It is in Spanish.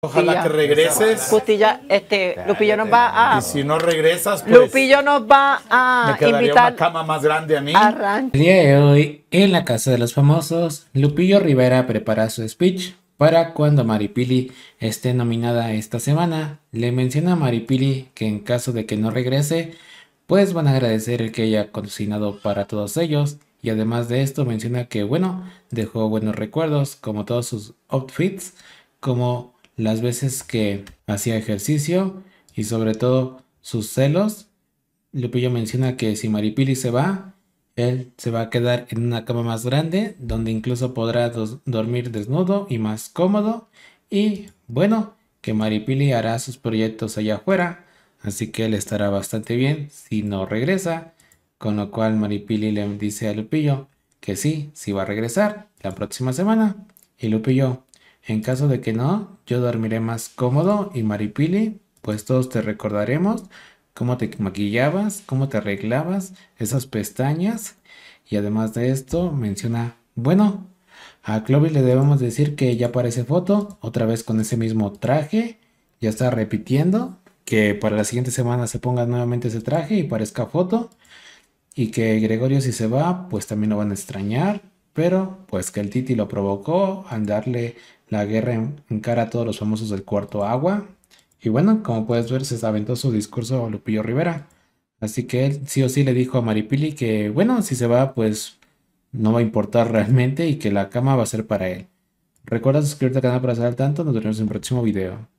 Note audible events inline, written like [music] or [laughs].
Ojalá que regreses. Pues ya, este, Lupillo nos va a. Y si no regresas, pues. Lupillo nos va a. Me quedaría invitar una cama más grande a mí. El día de hoy, en la Casa de los Famosos, Lupillo Rivera prepara su speech para cuando Maripili esté nominada esta semana. Le menciona a Maripili que en caso de que no regrese, pues van a agradecer el que haya cocinado para todos ellos. Y además de esto, menciona que, bueno, dejó buenos recuerdos, como todos sus outfits, como las veces que hacía ejercicio y sobre todo sus celos. Lupillo menciona que si Maripili se va, él se va a quedar en una cama más grande, donde incluso podrá dormir desnudo y más cómodo. Y bueno, que Maripili hará sus proyectos allá afuera, así que él estará bastante bien si no regresa. Con lo cual Maripili le dice a Lupillo que sí, sí va a regresar la próxima semana. Y Lupillo en caso de que no, yo dormiré más cómodo y maripili, pues todos te recordaremos cómo te maquillabas, cómo te arreglabas, esas pestañas. Y además de esto, menciona, bueno, a Clovis le debemos decir que ya aparece foto, otra vez con ese mismo traje, ya está repitiendo, que para la siguiente semana se ponga nuevamente ese traje y parezca foto, y que Gregorio si se va, pues también lo van a extrañar, pero pues que el Titi lo provocó al darle la guerra en, cara a todos los famosos del cuarto agua. Y bueno, como puedes ver, se aventó su discurso Lupillo Rivera. Así que él sí o sí le dijo a Maripili que, bueno, si se va, pues no va a importar [laughs] realmente y que la cama va a ser para él. Recuerda suscribirte al canal para estar al tanto. Nos vemos en el próximo video.